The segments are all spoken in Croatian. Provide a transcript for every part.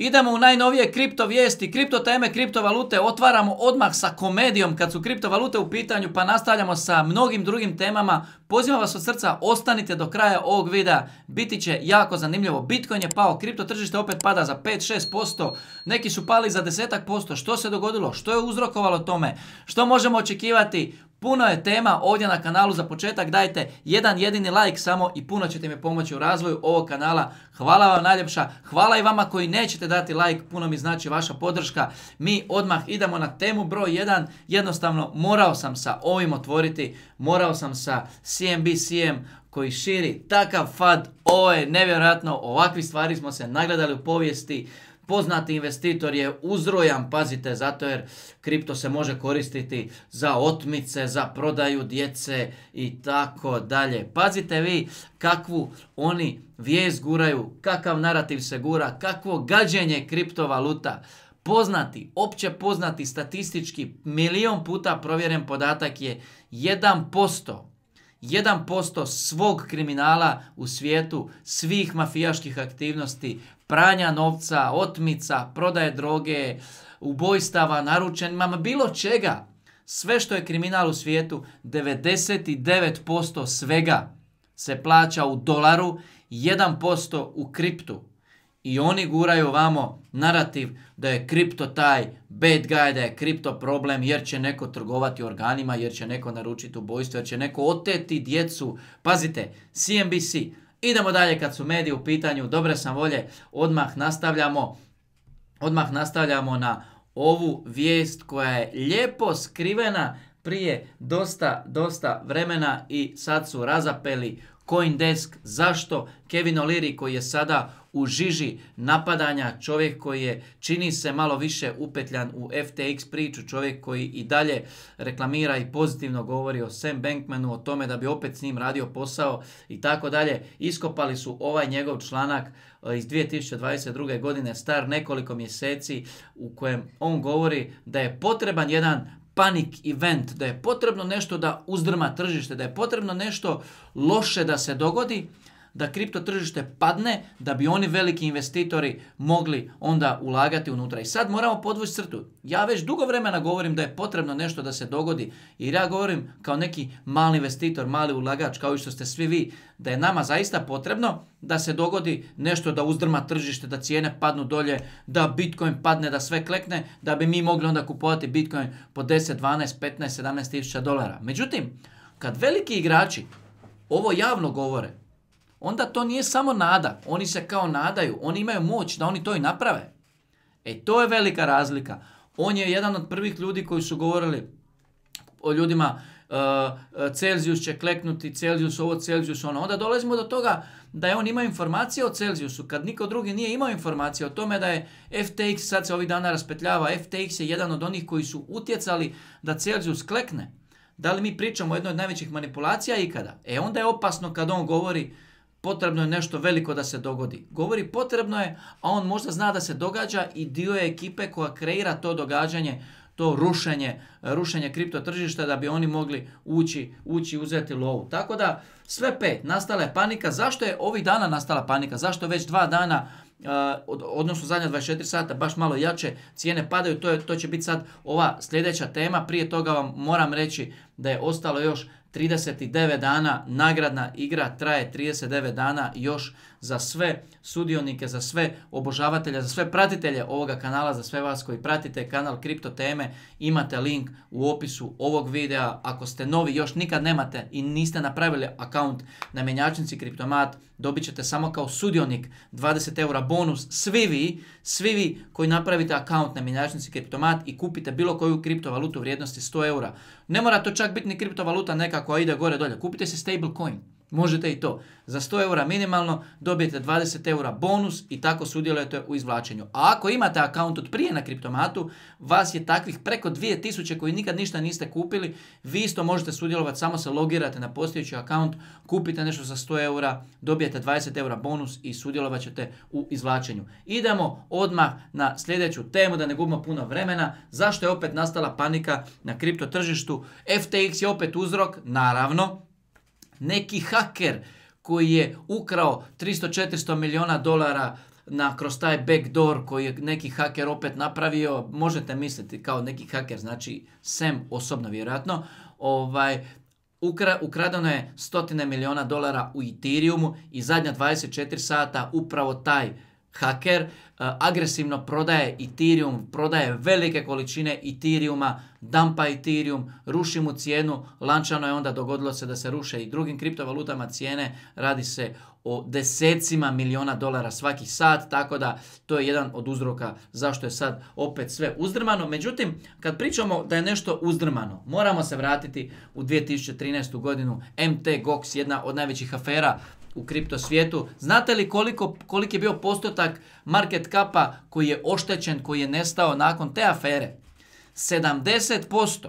Idemo u najnovije kripto vijesti, kripto teme, kriptovalute. Otvaramo odmah sa komedijom kad su kriptovalute u pitanju pa nastavljamo sa mnogim drugim temama. Pozivam vas od srca, ostanite do kraja ovog videa. Biti će jako zanimljivo. Bitcoin je pao, kripto tržište opet pada za 5-6%. Neki su pali za desetak posto. Što se dogodilo? Što je uzrokovalo tome? Što možemo očekivati? Puno je tema ovdje na kanalu za početak, dajte jedan jedini like samo i puno ćete mi pomoći u razvoju ovog kanala. Hvala vam najljepša, hvala i vama koji nećete dati like, puno mi znači vaša podrška. Mi odmah idemo na temu broj 1, jednostavno morao sam sa ovim otvoriti, morao sam sa CNBCM koji širi takav fad, ovo je nevjerojatno, ovakvi stvari smo se nagledali u povijesti. Poznati investitor je uzrojan, pazite, zato jer kripto se može koristiti za otmice, za prodaju djece i tako dalje. Pazite vi kakvu oni vijest guraju, kakav narativ se gura, kakvo gađenje kriptovaluta. Poznati, opće poznati statistički, milion puta provjeren podatak je 1%. 1% svog kriminala u svijetu, svih mafijaških aktivnosti pranja novca, otmica, prodaje droge, ubojstava, naručenima, bilo čega. Sve što je kriminal u svijetu, 99% svega se plaća u dolaru, 1% u kriptu. I oni guraju vamo narativ da je kripto taj bad guy, da je kripto problem jer će neko trgovati organima, jer će neko naručiti ubojstvo, jer će neko oteti djecu. Pazite, CNBC, Idemo dalje kad su mediji u pitanju, dobre sam volje, odmah nastavljamo, odmah nastavljamo na ovu vijest koja je lijepo skrivena prije dosta, dosta vremena i sad su razapeli Coindesk, zašto Kevin O'Leary koji je sada u žiži napadanja, čovjek koji je čini se malo više upetljan u FTX priču, čovjek koji i dalje reklamira i pozitivno govori o Sam Bankmanu, o tome da bi opet s njim radio posao i tako dalje. Iskopali su ovaj njegov članak e, iz 2022. godine star nekoliko mjeseci u kojem on govori da je potreban jedan panic event, da je potrebno nešto da uzdrma tržište, da je potrebno nešto loše da se dogodi, da kripto tržište padne da bi oni veliki investitori mogli onda ulagati unutra. I sad moramo podvući crtu. Ja već dugo vremena govorim da je potrebno nešto da se dogodi jer ja govorim kao neki mali investitor, mali ulagač kao i što ste svi vi da je nama zaista potrebno da se dogodi nešto da uzdrma tržište, da cijene padnu dolje, da Bitcoin padne, da sve klekne, da bi mi mogli onda kupovati Bitcoin po 10, 12, 15, 17 tisuća dolara. Međutim, kad veliki igrači ovo javno govore, onda to nije samo nada. Oni se kao nadaju, oni imaju moć da oni to i naprave. E to je velika razlika. On je jedan od prvih ljudi koji su govorili o ljudima uh, će kleknuti, Celsius ovo, celzijus ono. Onda dolazimo do toga da je on imao informacije o celzijusu kad niko drugi nije imao informacije o tome da je FTX, sad se ovih dana raspetljava, FTX je jedan od onih koji su utjecali da celzijus klekne. Da li mi pričamo o jednoj od najvećih manipulacija ikada? E onda je opasno kad on govori potrebno je nešto veliko da se dogodi. Govori potrebno je, a on možda zna da se događa i dio je ekipe koja kreira to događanje, to rušenje, rušenje kripto tržišta da bi oni mogli ući, ući uzeti lovu. Tako da sve pet, nastala je panika. Zašto je ovih dana nastala panika? Zašto već dva dana eh, odnosno zadnja 24 sata baš malo jače cijene padaju, to, je, to će biti sad ova sljedeća tema. Prije toga vam moram reći da je ostalo još 39 dana, nagradna igra traje 39 dana, još za sve sudionike, za sve obožavatelje, za sve pratitelje ovoga kanala, za sve vas koji pratite kanal Kripto Teme, imate link u opisu ovog videa. Ako ste novi, još nikad nemate i niste napravili akaunt na mjenjačnici Kriptomat, dobit ćete samo kao sudionik 20 eura bonus. Svi vi, svi vi koji napravite akaunt na mjenjačnici Kriptomat i kupite bilo koju kriptovalutu vrijednosti 100 eura. Ne mora to čak biti ni kriptovaluta neka koja ide gore dolje. Kupite si stablecoin. Možete i to. Za 100 eura minimalno dobijete 20 eura bonus i tako sudjelujete u izvlačenju. A ako imate akaunt od prije na kriptomatu, vas je takvih preko 2000 koji nikad ništa niste kupili, vi isto možete sudjelovati, samo se logirate na postojeći akaunt, kupite nešto za 100 eura, dobijete 20 eura bonus i sudjelovat ćete u izvlačenju. Idemo odmah na sljedeću temu da ne gubimo puno vremena. Zašto je opet nastala panika na kripto tržištu? FTX je opet uzrok, naravno, neki haker koji je ukrao 300-400 milijuna dolara na, kroz taj backdoor koji je neki haker opet napravio, možete misliti kao neki haker, znači sem osobno vjerojatno, ovaj, ukra, ukradeno je stotine milijuna dolara u Ethereumu i zadnja 24 sata upravo taj haker eh, agresivno prodaje Ethereum, prodaje velike količine Ethereuma, dampa Ethereum, ruši mu cijenu, lančano je onda dogodilo se da se ruše i drugim kriptovalutama cijene, radi se o desecima miliona dolara svaki sat, tako da to je jedan od uzroka zašto je sad opet sve uzdrmano. Međutim, kad pričamo da je nešto uzdrmano, moramo se vratiti u 2013. godinu MT Gox, jedna od najvećih afera u kripto svijetu. Znate li koliko, koliki je bio postotak market kapa koji je oštećen, koji je nestao nakon te afere? 70%.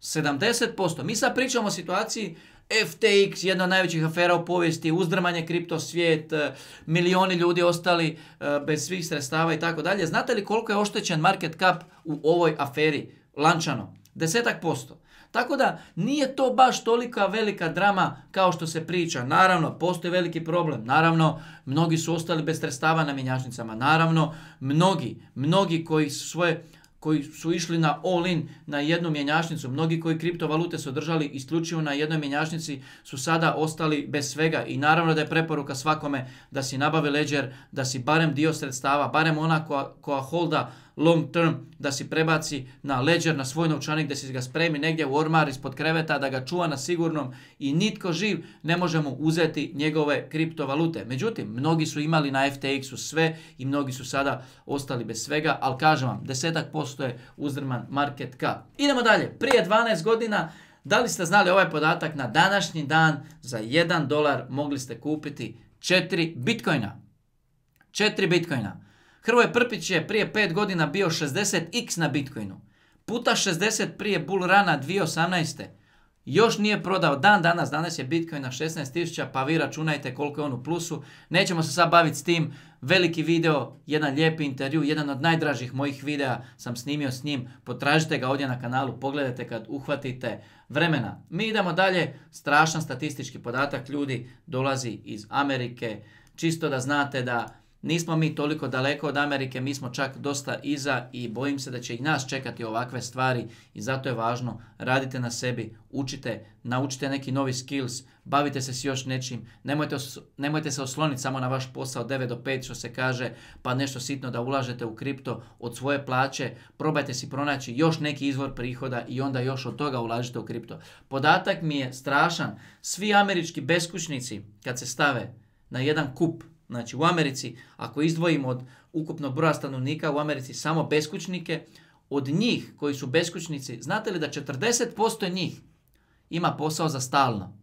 70%. Mi sad pričamo o situaciji FTX, jedna od najvećih afera u povijesti, uzdrmanje kripto svijet, e, milioni ljudi ostali e, bez svih sredstava i tako dalje. Znate li koliko je oštećen market cap u ovoj aferi? Lančano. Desetak posto. Tako da nije to baš tolika velika drama kao što se priča. Naravno, postoji veliki problem. Naravno, mnogi su ostali bez sredstava na mjenjačnicama. Naravno, mnogi, mnogi koji su svoje koji su išli na all-in na jednu mjenjačnicu, mnogi koji kriptovalute su držali isključivo na jednoj mjenjačnici su sada ostali bez svega i naravno da je preporuka svakome da si nabavi ledger, da si barem dio sredstava, barem ona koja holda long term da si prebaci na ledger, na svoj novčanik, da si ga spremi negdje u ormar ispod kreveta, da ga čuva na sigurnom i nitko živ ne može mu uzeti njegove kriptovalute. Međutim, mnogi su imali na FTX-u sve i mnogi su sada ostali bez svega, ali kažem vam, desetak posto je uzdrman market cap. Idemo dalje, prije 12 godina da li ste znali ovaj podatak? Na današnji dan za 1 dolar mogli ste kupiti 4 bitcoina. 4 bitcoina. Hrvoje Prpić je prije 5 godina bio 60x na Bitcoinu. Puta 60 prije bull rana 2018. Još nije prodao dan danas, danas je Bitcoin na 16.000, pa vi računajte koliko je on u plusu. Nećemo se sad baviti s tim, veliki video, jedan lijepi intervju, jedan od najdražih mojih videa sam snimio s njim. Potražite ga ovdje na kanalu, pogledajte kad uhvatite vremena. Mi idemo dalje, strašan statistički podatak ljudi dolazi iz Amerike. Čisto da znate da Nismo mi toliko daleko od Amerike, mi smo čak dosta iza i bojim se da će i nas čekati ovakve stvari i zato je važno radite na sebi, učite, naučite neki novi skills, bavite se s još nečim, nemojte, nemojte se osloniti samo na vaš posao 9 do 5 što se kaže, pa nešto sitno da ulažete u kripto od svoje plaće, probajte si pronaći još neki izvor prihoda i onda još od toga ulažite u kripto. Podatak mi je strašan, svi američki beskućnici kad se stave na jedan kup Znači u Americi, ako izdvojimo od ukupnog broja stanovnika u Americi samo beskućnike, od njih koji su beskućnici, znate li da 40% njih ima posao za stalno?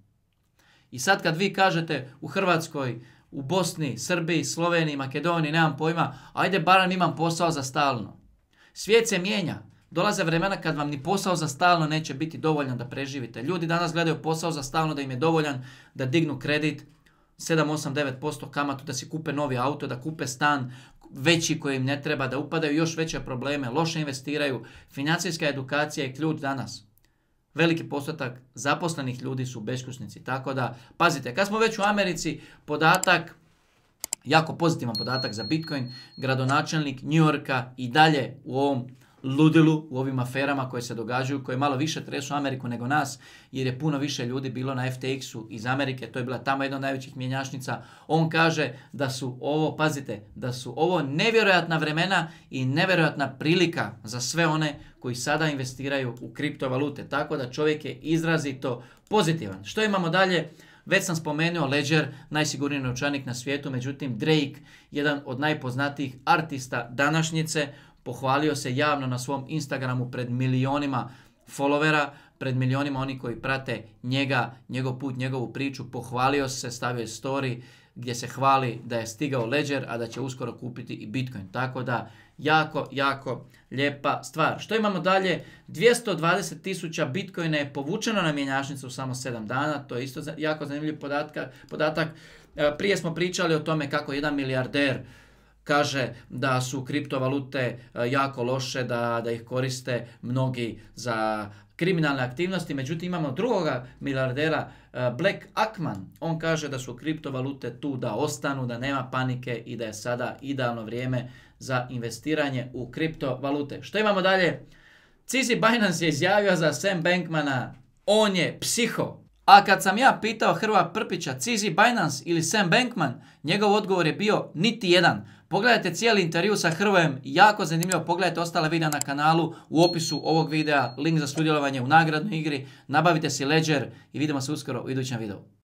I sad kad vi kažete u Hrvatskoj, u Bosni, Srbiji, Sloveniji, Makedoniji, nemam pojma, ajde barem imam posao za stalno. Svijet se mijenja. Dolaze vremena kad vam ni posao za stalno neće biti dovoljan da preživite. Ljudi danas gledaju posao za stalno da im je dovoljan da dignu kredit, 7-8-9% kamatu da si kupe novi auto, da kupe stan veći koji im ne treba, da upadaju još veće probleme, loše investiraju. Financijska edukacija je ključ danas. Veliki postotak zaposlenih ljudi su beskusnici. Tako da, pazite, kad smo već u Americi, podatak, jako pozitivan podatak za Bitcoin, gradonačelnik New Yorka i dalje u ovom ludilu u ovim aferama koje se događaju, koje malo više tresu Ameriku nego nas, jer je puno više ljudi bilo na FTX-u iz Amerike, to je bila tamo jedna od najvećih mjenjačnica. On kaže da su ovo, pazite, da su ovo nevjerojatna vremena i nevjerojatna prilika za sve one koji sada investiraju u kriptovalute. Tako da čovjek je izrazito pozitivan. Što imamo dalje? Već sam spomenuo Ledger, najsigurniji novčanik na svijetu, međutim Drake, jedan od najpoznatijih artista današnjice, pohvalio se javno na svom Instagramu pred milionima followera, pred milionima oni koji prate njega, njegov put, njegovu priču, pohvalio se, stavio je story gdje se hvali da je stigao Ledger, a da će uskoro kupiti i Bitcoin. Tako da, jako, jako lijepa stvar. Što imamo dalje? 220 tisuća Bitcoina je povučeno na mjenjačnicu u samo 7 dana. To je isto jako zanimljiv podatak. E, prije smo pričali o tome kako jedan milijarder kaže da su kriptovalute e, jako loše, da, da ih koriste mnogi za kriminalne aktivnosti. Međutim, imamo drugoga milijardera e, Black Ackman. On kaže da su kriptovalute tu da ostanu, da nema panike i da je sada idealno vrijeme za investiranje u kriptovalute. Što imamo dalje? Cizi Binance je izjavio za Sam Bankmana, on je psiho. A kad sam ja pitao Hrva Prpića, Cizi Binance ili Sam Bankman, njegov odgovor je bio niti jedan. Pogledajte cijeli intervju sa Hrvojem, jako zanimljivo, pogledajte ostale videa na kanalu, u opisu ovog videa, link za sudjelovanje u nagradnoj igri, nabavite si Ledger i vidimo se uskoro u idućem videu.